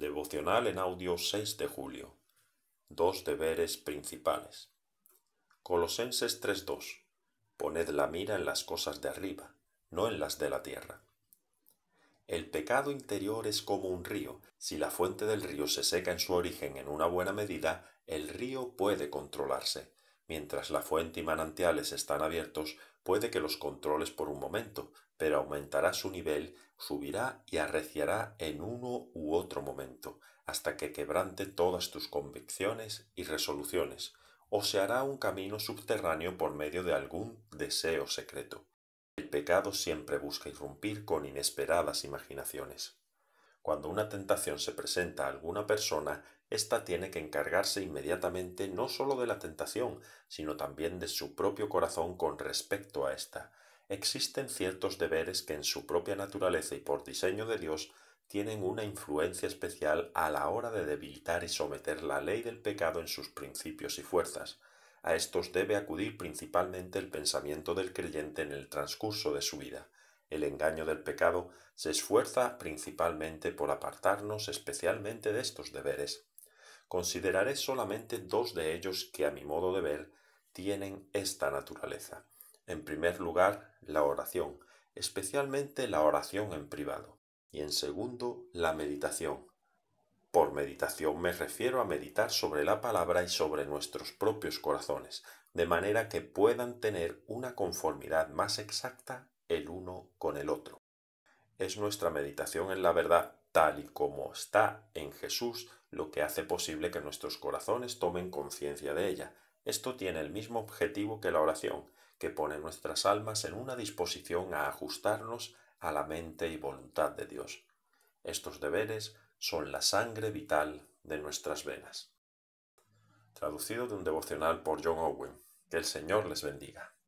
Devocional en audio 6 de julio. Dos deberes principales. Colosenses 3.2. Poned la mira en las cosas de arriba, no en las de la tierra. El pecado interior es como un río. Si la fuente del río se seca en su origen en una buena medida, el río puede controlarse. Mientras la fuente y manantiales están abiertos, puede que los controles por un momento, pero aumentará su nivel, subirá y arreciará en uno u otro momento, hasta que quebrante todas tus convicciones y resoluciones, o se hará un camino subterráneo por medio de algún deseo secreto. El pecado siempre busca irrumpir con inesperadas imaginaciones. Cuando una tentación se presenta a alguna persona, ésta tiene que encargarse inmediatamente no sólo de la tentación, sino también de su propio corazón con respecto a ésta. Existen ciertos deberes que en su propia naturaleza y por diseño de Dios tienen una influencia especial a la hora de debilitar y someter la ley del pecado en sus principios y fuerzas. A estos debe acudir principalmente el pensamiento del creyente en el transcurso de su vida. El engaño del pecado se esfuerza principalmente por apartarnos especialmente de estos deberes. Consideraré solamente dos de ellos que, a mi modo de ver, tienen esta naturaleza. En primer lugar, la oración, especialmente la oración en privado, y en segundo, la meditación. Por meditación me refiero a meditar sobre la palabra y sobre nuestros propios corazones, de manera que puedan tener una conformidad más exacta el uno con el otro. Es nuestra meditación en la verdad tal y como está en Jesús lo que hace posible que nuestros corazones tomen conciencia de ella. Esto tiene el mismo objetivo que la oración, que pone nuestras almas en una disposición a ajustarnos a la mente y voluntad de Dios. Estos deberes son la sangre vital de nuestras venas. Traducido de un devocional por John Owen. Que el Señor les bendiga.